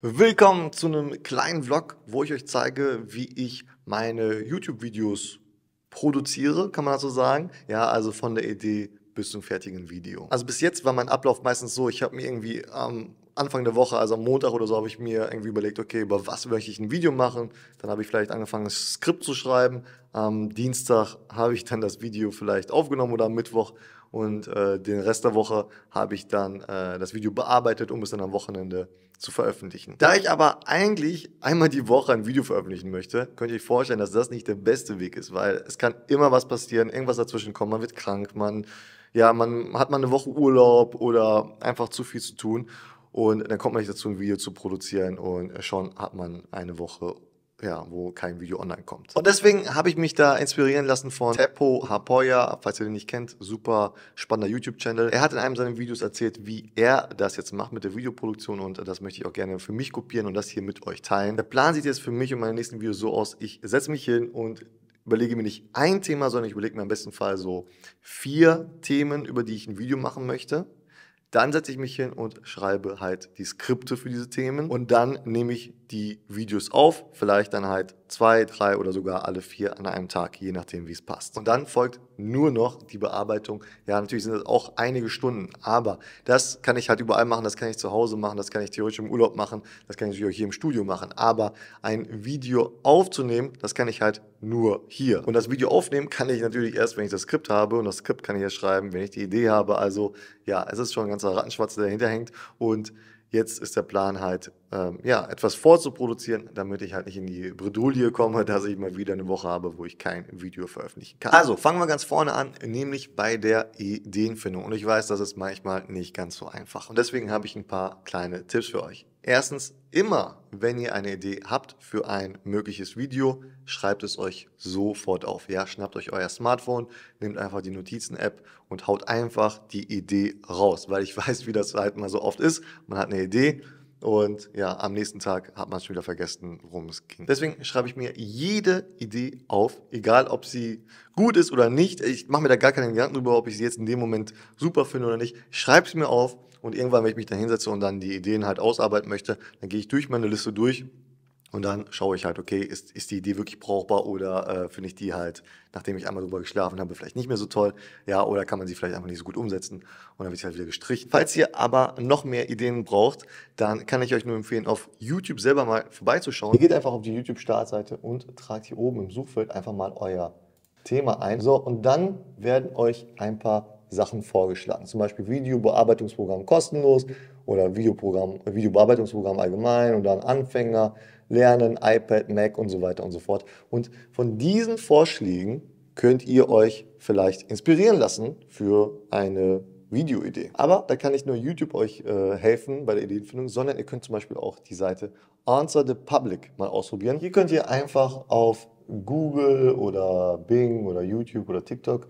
Willkommen zu einem kleinen Vlog, wo ich euch zeige, wie ich meine YouTube-Videos produziere, kann man das so sagen. Ja, also von der Idee bis zum fertigen Video. Also bis jetzt war mein Ablauf meistens so, ich habe mir irgendwie am Anfang der Woche, also am Montag oder so, habe ich mir irgendwie überlegt, okay, über was möchte ich ein Video machen? Dann habe ich vielleicht angefangen, ein Skript zu schreiben. Am Dienstag habe ich dann das Video vielleicht aufgenommen oder am Mittwoch und äh, den Rest der Woche habe ich dann äh, das Video bearbeitet, um es dann am Wochenende zu veröffentlichen. Da ich aber eigentlich einmal die Woche ein Video veröffentlichen möchte, könnt ihr euch vorstellen, dass das nicht der beste Weg ist, weil es kann immer was passieren, irgendwas dazwischen kommt, man wird krank, man, ja, man hat mal eine Woche Urlaub oder einfach zu viel zu tun und dann kommt man nicht dazu, ein Video zu produzieren und äh, schon hat man eine Woche ja, wo kein Video online kommt. Und deswegen habe ich mich da inspirieren lassen von Teppo Hapoya, falls ihr den nicht kennt, super spannender YouTube-Channel. Er hat in einem seiner Videos erzählt, wie er das jetzt macht mit der Videoproduktion und das möchte ich auch gerne für mich kopieren und das hier mit euch teilen. Der Plan sieht jetzt für mich und meine nächsten Videos so aus, ich setze mich hin und überlege mir nicht ein Thema, sondern ich überlege mir am besten Fall so vier Themen, über die ich ein Video machen möchte dann setze ich mich hin und schreibe halt die Skripte für diese Themen und dann nehme ich die Videos auf, vielleicht dann halt zwei, drei oder sogar alle vier an einem Tag, je nachdem, wie es passt. Und dann folgt nur noch die Bearbeitung. Ja, natürlich sind das auch einige Stunden, aber das kann ich halt überall machen, das kann ich zu Hause machen, das kann ich theoretisch im Urlaub machen, das kann ich natürlich auch hier im Studio machen. Aber ein Video aufzunehmen, das kann ich halt nur hier. Und das Video aufnehmen kann ich natürlich erst, wenn ich das Skript habe und das Skript kann ich ja schreiben, wenn ich die Idee habe. Also ja, es ist schon ein ganzer Rattenschwarz, der dahinter hängt und Jetzt ist der Plan halt, ähm, ja, etwas vorzuproduzieren, damit ich halt nicht in die Bredouille komme, dass ich mal wieder eine Woche habe, wo ich kein Video veröffentlichen kann. Also fangen wir ganz vorne an, nämlich bei der Ideenfindung. Und ich weiß, das ist manchmal nicht ganz so einfach. Und deswegen habe ich ein paar kleine Tipps für euch. Erstens, immer wenn ihr eine Idee habt für ein mögliches Video, schreibt es euch sofort auf. Ja, schnappt euch euer Smartphone, nehmt einfach die Notizen-App und haut einfach die Idee raus, weil ich weiß, wie das halt mal so oft ist. Man hat eine Idee, und ja, am nächsten Tag hat man schon wieder vergessen, worum es ging. Deswegen schreibe ich mir jede Idee auf, egal ob sie gut ist oder nicht. Ich mache mir da gar keinen Gedanken drüber, ob ich sie jetzt in dem Moment super finde oder nicht. Ich schreibe es mir auf und irgendwann, wenn ich mich da hinsetze und dann die Ideen halt ausarbeiten möchte, dann gehe ich durch meine Liste durch und dann schaue ich halt, okay, ist, ist die Idee wirklich brauchbar oder äh, finde ich die halt, nachdem ich einmal drüber geschlafen habe, vielleicht nicht mehr so toll? Ja, oder kann man sie vielleicht einfach nicht so gut umsetzen? Und dann wird sie halt wieder gestrichen. Falls ihr aber noch mehr Ideen braucht, dann kann ich euch nur empfehlen, auf YouTube selber mal vorbeizuschauen. Ihr geht einfach auf die YouTube-Startseite und tragt hier oben im Suchfeld einfach mal euer Thema ein. So, und dann werden euch ein paar Sachen vorgeschlagen. Zum Beispiel Videobearbeitungsprogramm kostenlos oder Videoprogramm, Videobearbeitungsprogramm allgemein und dann Anfänger lernen, iPad, Mac und so weiter und so fort. Und von diesen Vorschlägen könnt ihr euch vielleicht inspirieren lassen für eine Videoidee. Aber da kann nicht nur YouTube euch äh, helfen bei der Ideenfindung, sondern ihr könnt zum Beispiel auch die Seite Answer the Public mal ausprobieren. Hier könnt ihr einfach auf Google oder Bing oder YouTube oder TikTok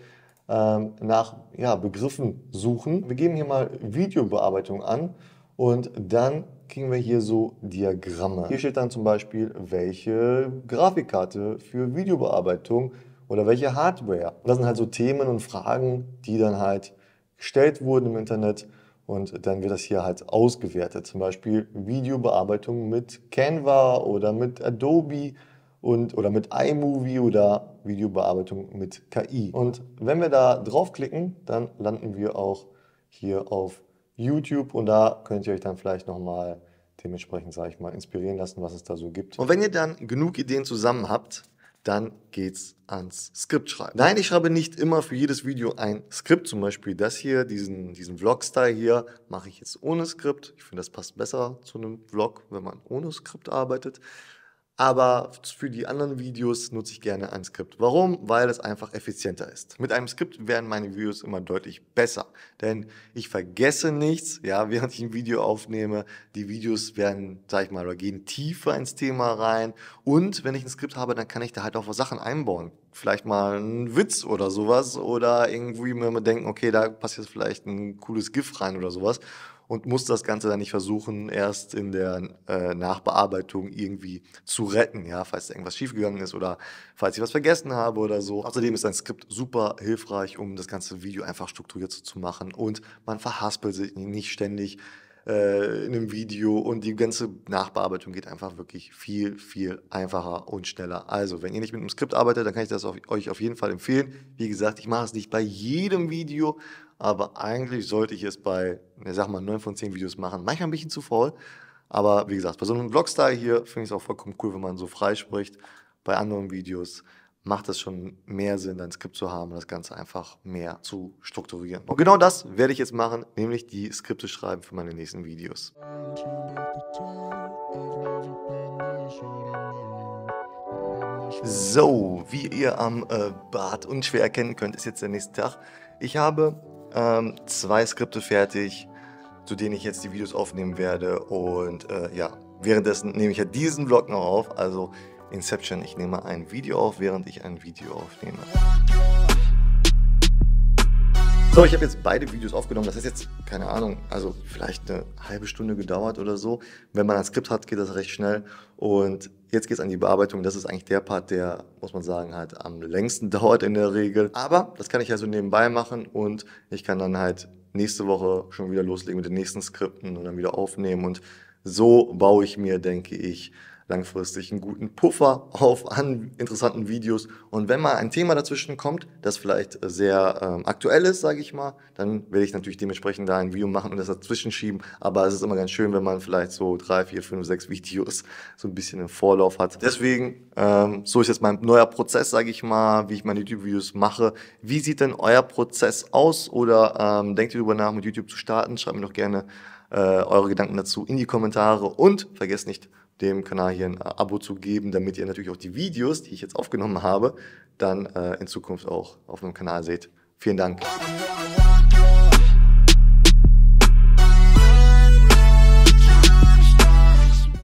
ähm, nach ja, Begriffen suchen. Wir geben hier mal Videobearbeitung an und dann kriegen wir hier so Diagramme. Hier steht dann zum Beispiel, welche Grafikkarte für Videobearbeitung oder welche Hardware. Und das sind halt so Themen und Fragen, die dann halt gestellt wurden im Internet und dann wird das hier halt ausgewertet. Zum Beispiel Videobearbeitung mit Canva oder mit Adobe und oder mit iMovie oder Videobearbeitung mit KI. Und wenn wir da draufklicken, dann landen wir auch hier auf YouTube und da könnt ihr euch dann vielleicht nochmal dementsprechend, sage ich mal, inspirieren lassen, was es da so gibt. Und wenn ihr dann genug Ideen zusammen habt, dann geht's ans Skript schreiben. Nein, ich schreibe nicht immer für jedes Video ein Skript, zum Beispiel das hier, diesen, diesen Vlog-Style hier, mache ich jetzt ohne Skript. Ich finde, das passt besser zu einem Vlog, wenn man ohne Skript arbeitet. Aber für die anderen Videos nutze ich gerne ein Skript. Warum? Weil es einfach effizienter ist. Mit einem Skript werden meine Videos immer deutlich besser, denn ich vergesse nichts, ja, während ich ein Video aufnehme. Die Videos werden, sag ich mal, oder gehen tiefer ins Thema rein. Und wenn ich ein Skript habe, dann kann ich da halt auch was Sachen einbauen. Vielleicht mal einen Witz oder sowas oder irgendwie mir denken, okay, da passt jetzt vielleicht ein cooles GIF rein oder sowas und muss das Ganze dann nicht versuchen, erst in der äh, Nachbearbeitung irgendwie zu retten, ja, falls irgendwas schiefgegangen ist oder falls ich was vergessen habe oder so. Außerdem ist ein Skript super hilfreich, um das ganze Video einfach strukturiert zu machen und man verhaspelt sich nicht ständig äh, in einem Video und die ganze Nachbearbeitung geht einfach wirklich viel, viel einfacher und schneller. Also, wenn ihr nicht mit einem Skript arbeitet, dann kann ich das auf, euch auf jeden Fall empfehlen. Wie gesagt, ich mache es nicht bei jedem Video, aber eigentlich sollte ich es bei, ich sag mal, 9 von 10 Videos machen. Manchmal ein bisschen zu faul, aber wie gesagt, bei so einem Vlog-Style hier finde ich es auch vollkommen cool, wenn man so frei spricht. Bei anderen Videos macht es schon mehr Sinn, ein Skript zu haben und das Ganze einfach mehr zu strukturieren. Und genau das werde ich jetzt machen, nämlich die Skripte schreiben für meine nächsten Videos. So, wie ihr am äh, Bart unschwer erkennen könnt, ist jetzt der nächste Tag. Ich habe ähm, zwei Skripte fertig, zu denen ich jetzt die Videos aufnehmen werde. Und äh, ja, währenddessen nehme ich ja diesen Vlog noch auf. Also Inception. Ich nehme ein Video auf, während ich ein Video aufnehme. So, ich habe jetzt beide Videos aufgenommen. Das ist jetzt, keine Ahnung, also vielleicht eine halbe Stunde gedauert oder so. Wenn man ein Skript hat, geht das recht schnell. Und jetzt geht es an die Bearbeitung. Das ist eigentlich der Part, der, muss man sagen, halt am längsten dauert in der Regel. Aber das kann ich ja so nebenbei machen und ich kann dann halt nächste Woche schon wieder loslegen mit den nächsten Skripten und dann wieder aufnehmen. Und so baue ich mir, denke ich, langfristig einen guten Puffer auf an interessanten Videos. Und wenn mal ein Thema dazwischen kommt, das vielleicht äh, sehr ähm, aktuell ist, sage ich mal, dann werde ich natürlich dementsprechend da ein Video machen und das dazwischen schieben. Aber es ist immer ganz schön, wenn man vielleicht so drei, vier, fünf, sechs Videos so ein bisschen im Vorlauf hat. Deswegen, ähm, so ist jetzt mein neuer Prozess, sage ich mal, wie ich meine YouTube-Videos mache. Wie sieht denn euer Prozess aus? Oder ähm, denkt ihr darüber nach, mit YouTube zu starten? Schreibt mir doch gerne äh, eure Gedanken dazu in die Kommentare und vergesst nicht, dem Kanal hier ein Abo zu geben, damit ihr natürlich auch die Videos, die ich jetzt aufgenommen habe, dann äh, in Zukunft auch auf meinem Kanal seht. Vielen Dank.